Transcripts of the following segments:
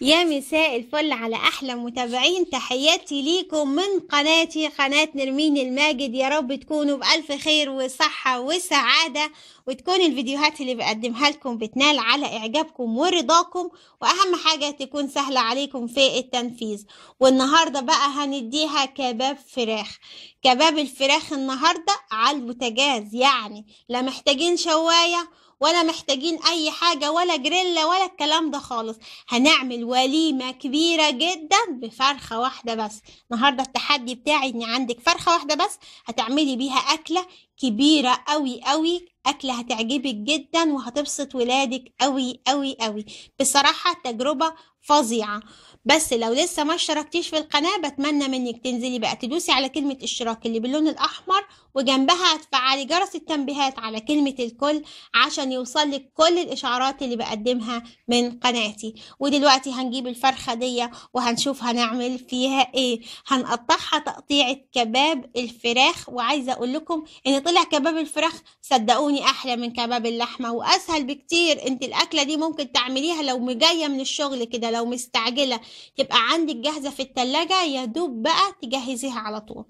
يا مساء الفل على أحلى متابعين تحياتي ليكم من قناتي قناة نرمين الماجد يا رب تكونوا بألف خير وصحة وسعادة وتكون الفيديوهات اللي بقدمها لكم بتنال على إعجابكم ورضاكم وأهم حاجة تكون سهلة عليكم في التنفيذ والنهاردة بقى هنديها كباب فراخ كباب الفراخ النهاردة على البوتجاز يعني لا محتاجين شواية ولا محتاجين اي حاجه ولا جريلا ولا الكلام ده خالص هنعمل وليمه كبيره جدا بفرخه واحده بس النهارده التحدي بتاعي ان عندك فرخه واحده بس هتعملي بيها اكله كبيره قوي قوي اكله هتعجبك جدا وهتبسط ولادك قوي قوي قوي بصراحه تجربه فظيعه بس لو لسه ما اشتركتيش في القناه بتمنى منك تنزلي بقى تدوسي على كلمه اشتراك اللي باللون الاحمر وجنبها هتفعلي جرس التنبيهات على كلمة الكل عشان يوصلك كل الإشعارات اللي بقدمها من قناتي ودلوقتي هنجيب الفرخة دي وهنشوف هنعمل فيها إيه هنقطعها تقطيعة كباب الفراخ وعايزة أقول لكم إن طلع كباب الفراخ صدقوني أحلى من كباب اللحمة وأسهل بكتير أنت الأكلة دي ممكن تعمليها لو جاية من الشغل كده لو مستعجلة تبقى عندك جاهزة في التلاجة يا دوب بقى تجهزيها على طول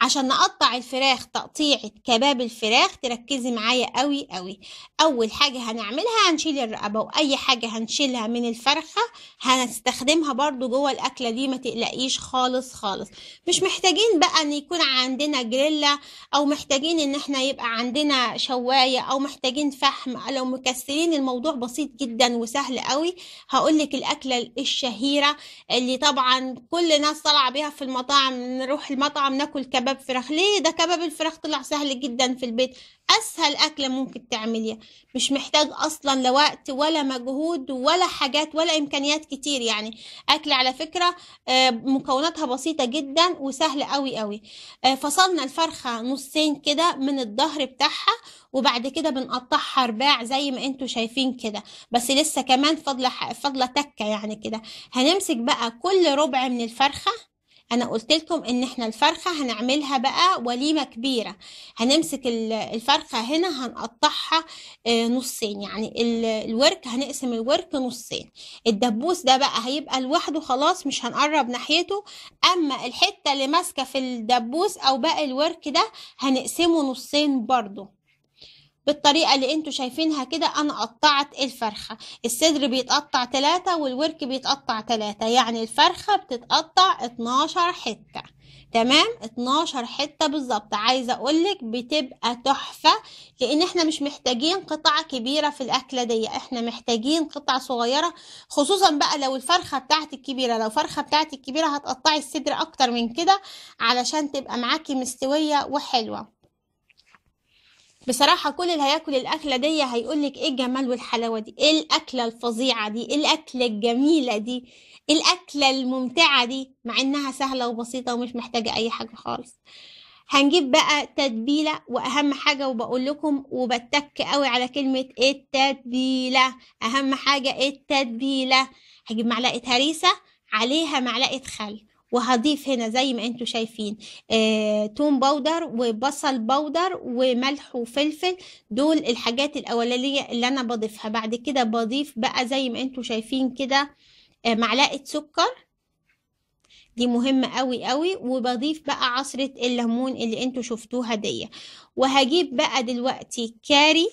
عشان نقطع الفراخ تقطيعة كباب الفراخ تركزي معايا قوي قوي اول حاجة هنعملها هنشيل الرقبة واي حاجة هنشيلها من الفرخة هنستخدمها برضو جوه الاكلة دي ما تقلقيش خالص خالص مش محتاجين بقى ان يكون عندنا جريلا او محتاجين ان احنا يبقى عندنا شواية او محتاجين فحم لو مكسرين الموضوع بسيط جدا وسهل قوي هقولك الاكلة الشهيرة اللي طبعا كل الناس طالعة بيها في المطاعم نروح المطعم ناكل كباب كباب فراخ ليه ده كباب الفراخ طلع سهل جدا في البيت اسهل اكله ممكن تعمليها مش محتاج اصلا لا وقت ولا مجهود ولا حاجات ولا امكانيات كتير يعني اكل على فكره آه، مكوناتها بسيطه جدا وسهله قوي قوي آه، فصلنا الفرخه نصين كده من الظهر بتاعها وبعد كده بنقطعها ارباع زي ما انتوا شايفين كده بس لسه كمان فضلة فاضله تكه يعني كده هنمسك بقى كل ربع من الفرخه انا قلت لكم ان احنا الفرخه هنعملها بقى وليمه كبيره هنمسك الفرخه هنا هنقطعها آه، نصين يعني الورك هنقسم الورك نصين الدبوس ده بقى هيبقى لوحده خلاص مش هنقرب ناحيته اما الحته اللي ماسكه في الدبوس او باقي الورك ده هنقسمه نصين برضو بالطريقة اللي انتوا شايفينها كده انا قطعت الفرخة الصدر بيتقطع تلاتة والورك بيتقطع تلاتة يعني الفرخة بتتقطع اتناشر حتة تمام اتناشر حتة بالظبط عايزة اقولك بتبقى تحفة لان احنا مش محتاجين قطع كبيرة في الاكلة دي احنا محتاجين قطع صغيرة خصوصا بقى لو الفرخة بتاعتي كبيرة لو فرخة بتاعتي كبيرة هتقطعي الصدر اكتر من كده علشان تبقى معاكي مستوية وحلوة بصراحه كل اللي هياكل الاكله دي هيقول لك ايه الجمال والحلاوه دي ايه الاكله الفظيعه دي ايه الاكله الجميله دي ايه الاكله الممتعه دي مع انها سهله وبسيطه ومش محتاجه اي حاجه خالص هنجيب بقى تتبيله واهم حاجه وبقول لكم وبتك قوي على كلمه التتبيله اهم حاجه التتبيله هجيب معلقه هريسه عليها معلقه خل وهضيف هنا زي ما انتوا شايفين آه، توم باودر وبصل باودر وملح وفلفل دول الحاجات الاولانيه اللي انا بضيفها بعد كده بضيف بقى زي ما انتوا شايفين كده آه، معلقه سكر دي مهمة قوي قوي وبضيف بقى عصرة الليمون اللي انتوا شفتوها دي وهجيب بقى دلوقتي كاري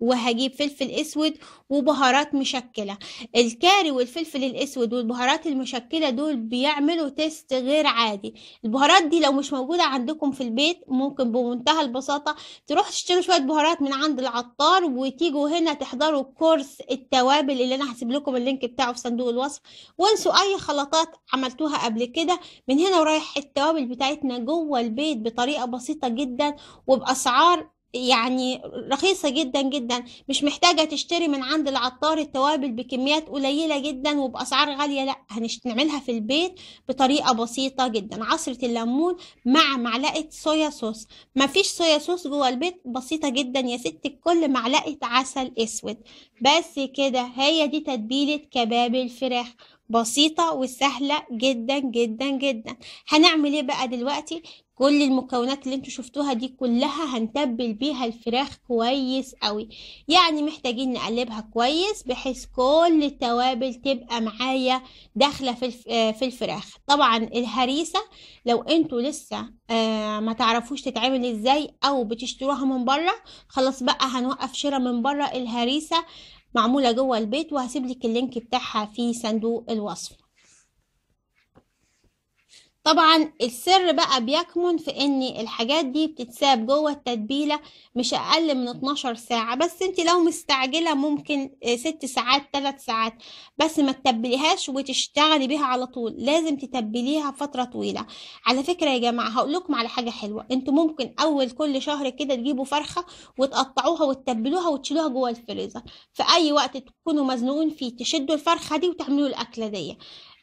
وهجيب فلفل اسود وبهارات مشكله الكاري والفلفل الاسود والبهارات المشكله دول بيعملوا تيست غير عادي البهارات دي لو مش موجوده عندكم في البيت ممكن بمنتهى البساطه تروح تشتروا شويه بهارات من عند العطار وتيجوا هنا تحضروا كورس التوابل اللي انا هسيب لكم اللينك بتاعه في صندوق الوصف وانسوا اي خلطات عملتوها قبل كده من هنا ورايح التوابل بتاعتنا جوه البيت بطريقه بسيطه جدا وباسعار يعني رخيصة جدا جدا مش محتاجة تشتري من عند العطار التوابل بكميات قليلة جدا وبأسعار غالية لا هنعملها في البيت بطريقة بسيطة جدا عصرة الليمون مع معلقة صويا صوص مفيش صويا صوص جوه البيت بسيطة جدا يا ست كل معلقة عسل اسود بس كده هي دي تتبيلة كباب الفراخ بسيطة وسهلة جدا جدا جدا هنعمل ايه بقى دلوقتي كل المكونات اللي انتوا شفتوها دي كلها هنتبل بيها الفراخ كويس قوي يعني محتاجين نقلبها كويس بحيث كل التوابل تبقى معايا داخله في في الفراخ طبعا الهريسه لو انتوا لسه آه، ما تعرفوش تتعمل ازاي او بتشتروها من بره خلاص بقى هنوقف شراء من بره الهريسه معمولة جوه البيت وهسيب لك اللينك بتاعها في صندوق الوصف طبعا السر بقى بيكمن في ان الحاجات دي بتتساب جوه التتبيلة مش اقل من 12 ساعة بس انت لو مستعجلة ممكن 6 آه، ساعات 3 ساعات بس ما تتبليهاش وتشتغلي بيها على طول لازم تتبليها فترة طويلة على فكرة يا جماعة هقولكم على حاجة حلوة انتوا ممكن اول كل شهر كده تجيبوا فرخة وتقطعوها وتتبلوها وتشيلوها جوه الفريزر في اي وقت تكونوا مزنوقين فيه تشدوا الفرخة دي وتعملوا الاكلة دي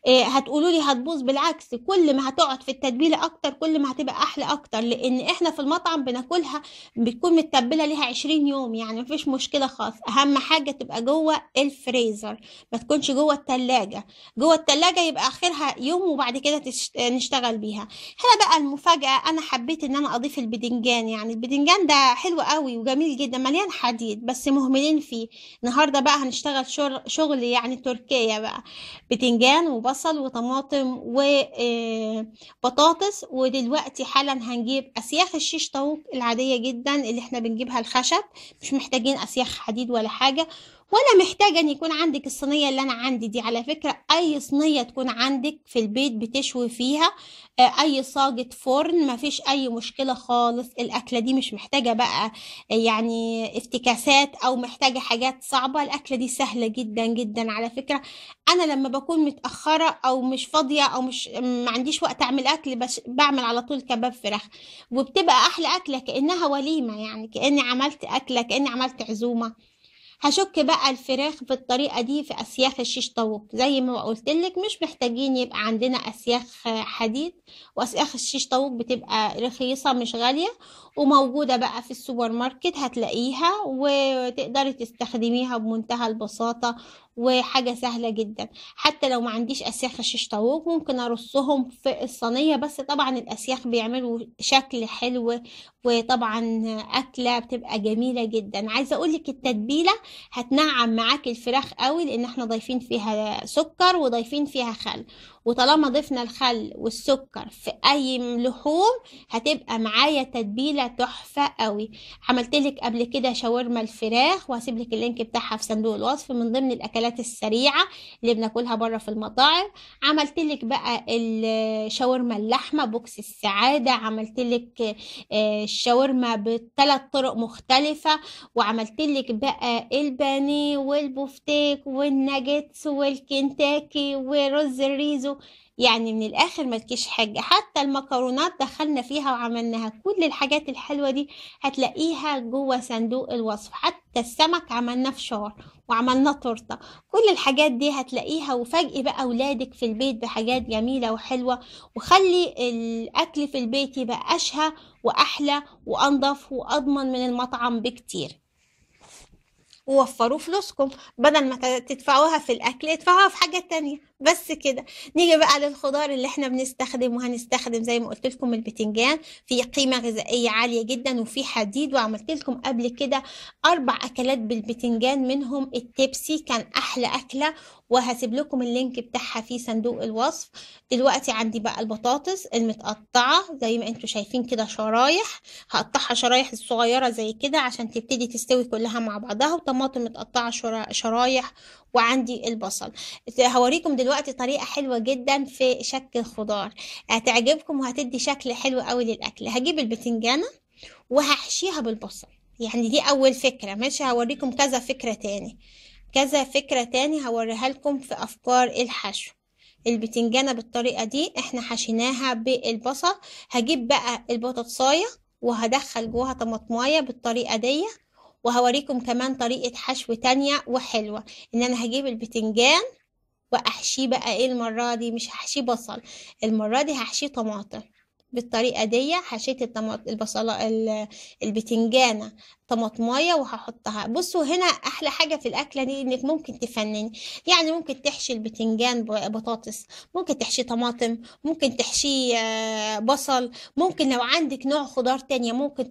إيه، هتقولوا لي هتبوظ بالعكس كل ما هتقعد في التتبيله اكتر كل ما هتبقى احلى اكتر لان احنا في المطعم بناكلها بتكون متبله ليها 20 يوم يعني مفيش مشكله خالص اهم حاجه تبقى جوه الفريزر ما تكونش جوه التلاجة جوه التلاجة يبقى اخرها يوم وبعد كده تشت... نشتغل بيها هنا بقى المفاجاه انا حبيت ان انا اضيف البدنجان يعني البدنجان ده حلو قوي وجميل جدا مليان حديد بس مهملين فيه النهارده بقى هنشتغل شغل, شغل يعني تركيه بقى بتنجان وبصل بصل وطماطم وبطاطس آه، ودلوقتي حالا هنجيب اسياخ الشيش طاووق العاديه جدا اللي احنا بنجيبها الخشب مش محتاجين اسياخ حديد ولا حاجه وانا محتاجه ان يكون عندك الصينيه اللي انا عندي دي على فكره اي صينيه تكون عندك في البيت بتشوي فيها آه، اي صاجه فرن مفيش اي مشكله خالص الاكله دي مش محتاجه بقى آه، يعني افتكاسات او محتاجه حاجات صعبه الاكله دي سهله جدا جدا على فكره انا لما بكون متاخره او مش فاضيه او مش ما عنديش وقت اعمل اكل بس بعمل على طول كباب فراخ وبتبقى احلى اكله كانها وليمه يعني كاني عملت اكله كاني عملت عزومه هشك بقى الفراخ بالطريقة دي في أسياخ الشيش طاووق زي ما قلت لك مش محتاجين يبقى عندنا أسياخ حديد وأسياخ الشيش طاووق بتبقى رخيصة مش غالية وموجودة بقى في السوبر ماركت هتلاقيها وتقدري تستخدميها بمنتهى البساطة وحاجة سهلة جدا حتى لو ما عنديش أسياخ الشيش طاووق ممكن أرصهم في الصينية بس طبعا الأسياخ بيعملوا شكل حلو وطبعا أكلة بتبقى جميلة جدا عايزة أقولك التتبيلة هتنعم معاك الفراخ قوي لان احنا ضايفين فيها سكر وضايفين فيها خل وطالما ضفنا الخل والسكر في اي لحوم هتبقى معايا تتبيله تحفه قوي عملت لك قبل كده شاورما الفراخ وهسيب لك اللينك بتاعها في صندوق الوصف من ضمن الاكلات السريعه اللي بناكلها بره في المطاعم عملت لك بقى الشاورما اللحمه بوكس السعاده عملت لك الشاورما آه، بثلاث طرق مختلفه وعملت لك بقى البانيه والبوفتيك والناجتس والكنتاكي ورز الريزو يعني من الاخر ما تكيش حاجه حتى المكرونات دخلنا فيها وعملناها كل الحاجات الحلوه دي هتلاقيها جوه صندوق الوصف حتى السمك عملناه فشار وعملناه تورته كل الحاجات دي هتلاقيها وفاجئي بقى اولادك في البيت بحاجات جميله وحلوه وخلي الاكل في البيت يبقى اشهى واحلى وانضف واضمن من المطعم بكتير ووفروا فلوسكم بدل ما تدفعوها في الاكل ادفعوها في حاجه تانية بس كده نيجي بقى للخضار اللي احنا بنستخدمه هنستخدم زي ما قلت لكم البتنجان في قيمه غذائيه عاليه جدا وفي حديد وعملت لكم قبل كده اربع اكلات بالبتنجان منهم التبسي كان احلى اكله وهسيب لكم اللينك بتاعها في صندوق الوصف دلوقتي عندي بقى البطاطس المتقطعه زي ما انتم شايفين كده شرايح هقطعها شرايح صغيره زي كده عشان تبتدي تستوي كلها مع بعضها وطماطم متقطعه شرايح وعندي البصل هوريكم دلوقتي طريقة حلوة جدا في شك الخضار هتعجبكم وهتدي شكل حلو قوي للأكل هجيب البتنجانة وهحشيها بالبصل يعني دي أول فكرة ماشي هوريكم كذا فكرة تاني كذا فكرة تاني هوريها لكم في أفكار الحشو البتنجانة بالطريقة دي احنا حشيناها بالبصل هجيب بقى البطاطساية وهدخل جواها طماطمايه بالطريقه دي وهوريكم كمان طريقة حشو تانية وحلوة ان انا هجيب البتنجان واحشيه بقى ايه المرة دي مش هحشيه بصل المرة دي هحشيه طماطم بالطريقة دي حشيت الطماط البصلة البتنجانة طماطمايه وهحطها بصوا هنا احلى حاجه في الاكله دي انك ممكن تفنني يعني ممكن تحشي البتنجان بطاطس ممكن تحشي طماطم ممكن تحشي آه، بصل ممكن لو عندك نوع خضار تانية ممكن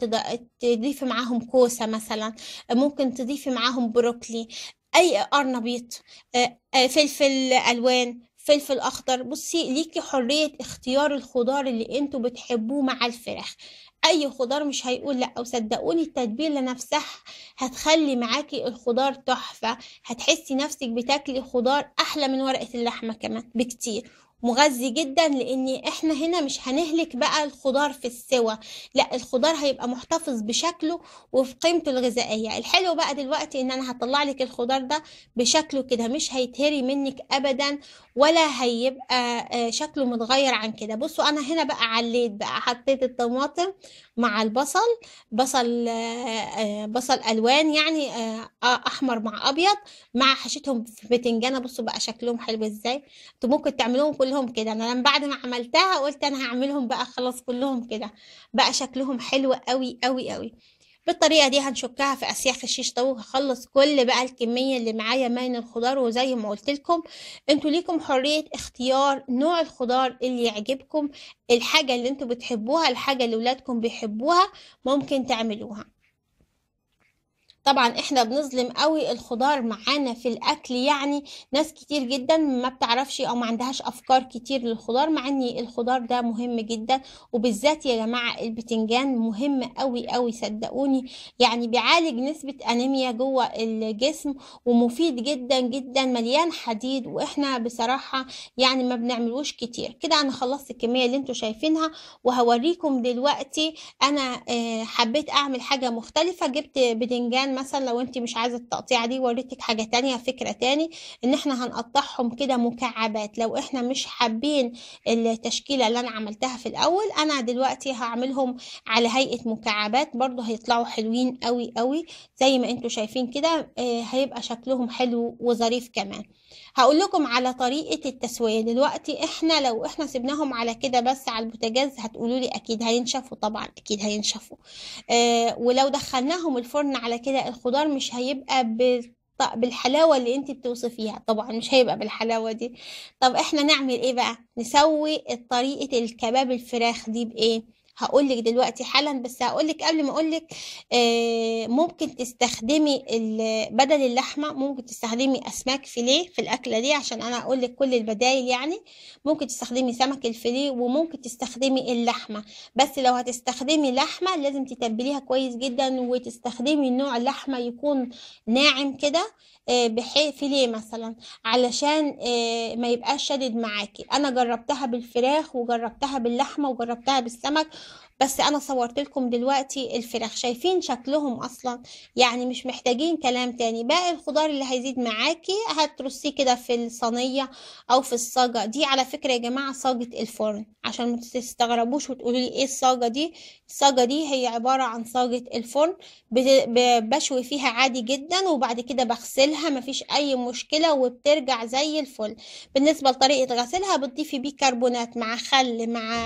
تضيفي معاهم كوسه مثلا ممكن تضيفي معاهم بروكلي اي قرنبيط آه، آه، فلفل الوان فلفل اخضر بصي ليكي حريه اختيار الخضار اللي انتوا بتحبوه مع الفراخ اي خضار مش هيقول لا وصدقوني التتبيله نفسها هتخلي معاكي الخضار تحفه هتحسي نفسك بتاكلي خضار احلى من ورقه اللحمه كمان بكتير مغذي جدا لان احنا هنا مش هنهلك بقى الخضار في السوى لا الخضار هيبقى محتفظ بشكله وفي قيمته الغذائيه الحلو بقى دلوقتي ان انا هطلع لك الخضار ده بشكله كده مش هيتهري منك ابدا ولا هيبقى آه، شكله متغير عن كده بصوا انا هنا بقى عليت بقى حطيت الطماطم مع البصل بصل آه، آه، بصل الوان يعني احمر مع ابيض مع حشيتهم في بتنجانه بصوا بقى شكلهم حلو ازاي انتوا ممكن تعملوهم كل لهم كده انا لما بعد ما عملتها قلت انا هعملهم بقى خلاص كلهم كده بقى شكلهم حلو قوي قوي قوي بالطريقه دي هنشكها في اسياخ الشيش طاووق هخلص كل بقى الكميه اللي معايا من الخضار وزي ما قلت لكم انتوا ليكم حريه اختيار نوع الخضار اللي يعجبكم الحاجه اللي انتوا بتحبوها الحاجه اللي ولادكم بيحبوها ممكن تعملوها طبعا احنا بنظلم قوي الخضار معانا في الاكل يعني ناس كتير جدا ما بتعرفش او ما عندهاش افكار كتير للخضار مع ان الخضار ده مهم جدا وبالذات يا جماعه البتنجان مهم قوي قوي صدقوني يعني بيعالج نسبه انيميا جوه الجسم ومفيد جدا جدا مليان حديد واحنا بصراحه يعني ما بنعملوش كتير كده انا خلصت الكميه اللي انتوا شايفينها وهوريكم دلوقتي انا آه، حبيت اعمل حاجه مختلفه جبت بتنجان كمان مثلا لو انت مش عايزه التقطيعه دي وريتك حاجه تانية فكره تاني ان احنا هنقطعهم كده مكعبات لو احنا مش حابين التشكيله اللي انا عملتها في الاول انا دلوقتي هعملهم على هيئه مكعبات برضو هيطلعوا حلوين قوي قوي زي ما انتوا شايفين كده آه، هيبقى شكلهم حلو وظريف كمان هقول لكم على طريقه التسويه دلوقتي احنا لو احنا سيبناهم على كده بس على البوتاجاز هتقولوا لي اكيد هينشفوا طبعا اكيد هينشفوا آه ولو دخلناهم الفرن على كده الخضار مش هيبقى بال بالحلاوه اللي انت بتوصفيها طبعا مش هيبقى بالحلاوه دي طب احنا نعمل ايه بقى نسوي طريقه الكباب الفراخ دي بايه هقول لك دلوقتي حالا بس هقول لك قبل ما اقول لك آه، ممكن تستخدمي بدل اللحمه ممكن تستخدمي اسماك فيليه في الاكله دي عشان انا اقول لك كل البدايل يعني ممكن تستخدمي سمك الفيليه وممكن تستخدمي اللحمه بس لو هتستخدمي لحمه لازم تتبليها كويس جدا وتستخدمي نوع اللحمه يكون ناعم كده آه، بحيث ليه مثلا علشان آه، ما يبقاش شادد معاكي انا جربتها بالفراخ وجربتها باللحمه وجربتها بالسمك بس انا صورت لكم دلوقتي الفراخ شايفين شكلهم اصلا يعني مش محتاجين كلام تاني باقي الخضار اللي هيزيد معاكي هترصيه كده في الصينيه او في الصاجه دي على فكره يا جماعه صاجه الفرن عشان ما تستغربوش وتقولوا لي ايه الصاجه دي الصاجه دي هي عباره عن صاجه الفرن بشوي فيها عادي جدا وبعد كده بغسلها غسلها مفيش اي مشكله وبترجع زي الفل بالنسبه لطريقه غسلها بتضيفي بيكربونات مع خل مع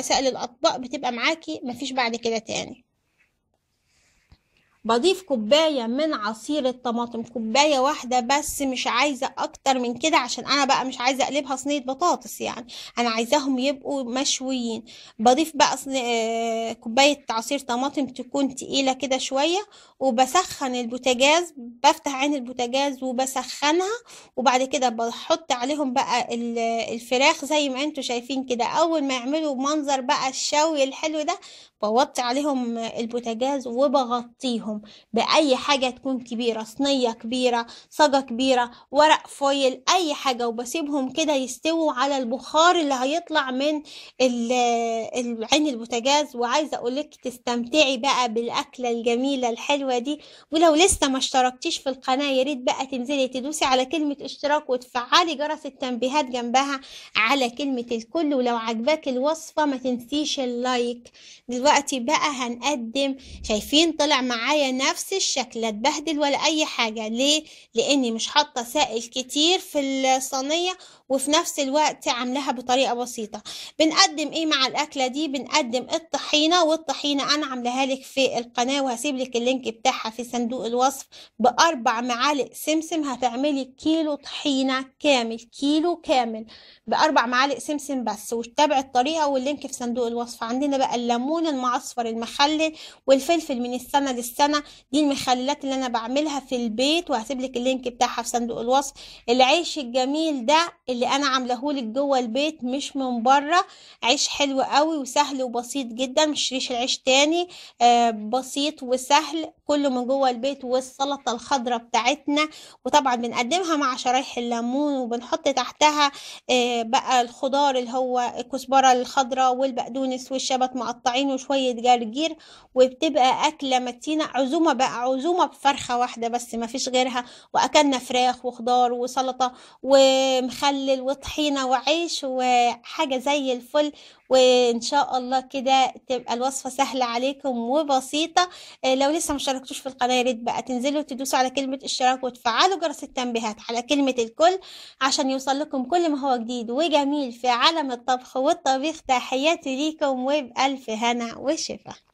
سائل الاطباق بتبقى معاكي مفيش بعد كده تاني بضيف كوباية من عصير الطماطم كوباية واحدة بس مش عايزة أكتر من كده عشان أنا بقى مش عايزة أقلبها صينية بطاطس يعني أنا عايزاهم يبقوا مشويين بضيف بقى آه، كوباية عصير طماطم تكون تقيلة كده شوية وبسخن البوتاجاز بفتح عين البوتاجاز وبسخنها وبعد كده بحط عليهم بقى الفراخ زي ما انتوا شايفين كده أول ما يعملوا منظر بقى الشوي الحلو ده بوطي عليهم البوتاجاز وبغطيهم بأي حاجة تكون كبيرة صينية كبيرة صاجة كبيرة ورق فويل أي حاجة وبسيبهم كده يستووا على البخار اللي هيطلع من عين البوتاجاز وعايزة أقولك تستمتعي بقى بالأكلة الجميلة الحلوة دي ولو لسه ما اشتركتيش في القناة ياريت بقى تنزلي تدوسي على كلمة اشتراك وتفعلي جرس التنبيهات جنبها على كلمة الكل ولو عجباك الوصفة ما تنسيش اللايك دلوقتي دلوقتي بقى هنقدم شايفين طلع معايا نفس الشكل لا اتبهدل ولا اي حاجة ليه لاني مش حاطة سائل كتير في الصينية وفي نفس الوقت عاملاها بطريقة بسيطة بنقدم ايه مع الاكلة دي بنقدم الطحينة والطحينة انا عاملاها لك في القناة وهسيب لك اللينك بتاعها في صندوق الوصف باربع معالق سمسم هتعملي كيلو طحينة كامل كيلو كامل باربع معالق سمسم بس وتابع الطريقة واللينك في صندوق الوصف عندنا بقى الليمون المعصفر المخلل والفلفل من السنه للسنه دي المخللات اللي انا بعملها في البيت وهسيب لك اللينك بتاعها في صندوق الوصف العيش الجميل ده اللي انا لك جوه البيت مش من بره عيش حلو قوي وسهل وبسيط جدا ريش العيش تاني آه بسيط وسهل كله من جوه البيت والسلطه الخضراء بتاعتنا وطبعا بنقدمها مع شرايح الليمون وبنحط تحتها آه بقى الخضار اللي هو الكزبره الخضراء والبقدونس والشبت مقطعين شوية جرجير وبتبقى أكلة متينة عزومة بقى عزومة بفرخة واحدة بس ما فيش غيرها وأكلنا فراخ وخضار وسلطة ومخلل وطحينة وعيش وحاجة زي الفل وإن شاء الله كده تبقى الوصفة سهلة عليكم وبسيطة آه، لو لسه مشاركتوش في القناة ريت بقى تنزلوا تدوسوا على كلمة اشتراك وتفعلوا جرس التنبيهات على كلمة الكل عشان يوصل لكم كل ما هو جديد وجميل في عالم الطبخ والطبيخ تحياتي ليكم وبألف هنا والشفاء